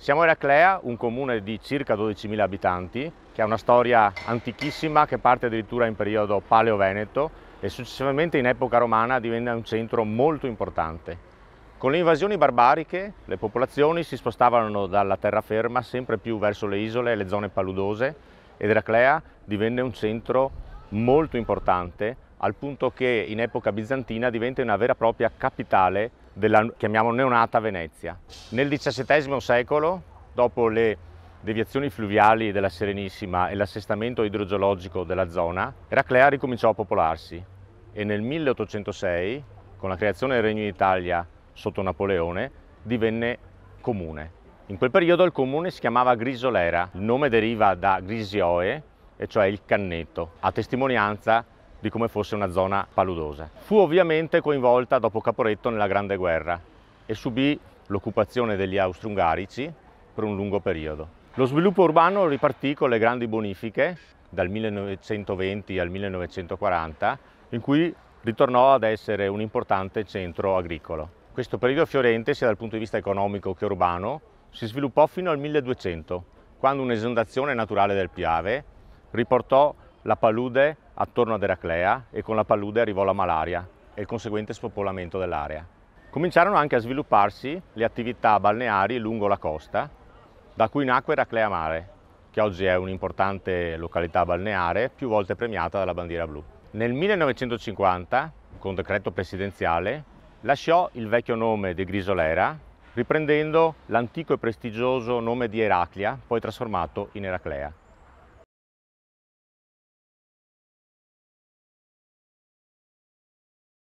Siamo Eraclea, un comune di circa 12.000 abitanti, che ha una storia antichissima che parte addirittura in periodo paleo-veneto e successivamente in epoca romana divenne un centro molto importante. Con le invasioni barbariche le popolazioni si spostavano dalla terraferma sempre più verso le isole e le zone paludose ed Eraclea divenne un centro molto importante al punto che in epoca bizantina diventa una vera e propria capitale della, chiamiamo neonata Venezia. Nel XVII secolo, dopo le deviazioni fluviali della Serenissima e l'assestamento idrogeologico della zona, Eraclea ricominciò a popolarsi e nel 1806, con la creazione del Regno d'Italia sotto Napoleone, divenne comune. In quel periodo il comune si chiamava Grisolera, il nome deriva da Grisioe, e cioè il canneto, a testimonianza di come fosse una zona paludosa. Fu ovviamente coinvolta dopo Caporetto nella Grande Guerra e subì l'occupazione degli austro-ungarici per un lungo periodo. Lo sviluppo urbano ripartì con le grandi bonifiche dal 1920 al 1940 in cui ritornò ad essere un importante centro agricolo. Questo periodo fiorente sia dal punto di vista economico che urbano si sviluppò fino al 1200 quando un'esondazione naturale del Piave riportò la palude attorno ad Eraclea e con la palude arrivò la malaria e il conseguente spopolamento dell'area. Cominciarono anche a svilupparsi le attività balneari lungo la costa, da cui nacque Eraclea Mare, che oggi è un'importante località balneare più volte premiata dalla bandiera blu. Nel 1950, con decreto presidenziale, lasciò il vecchio nome di Grisolera, riprendendo l'antico e prestigioso nome di Eraclia, poi trasformato in Eraclea.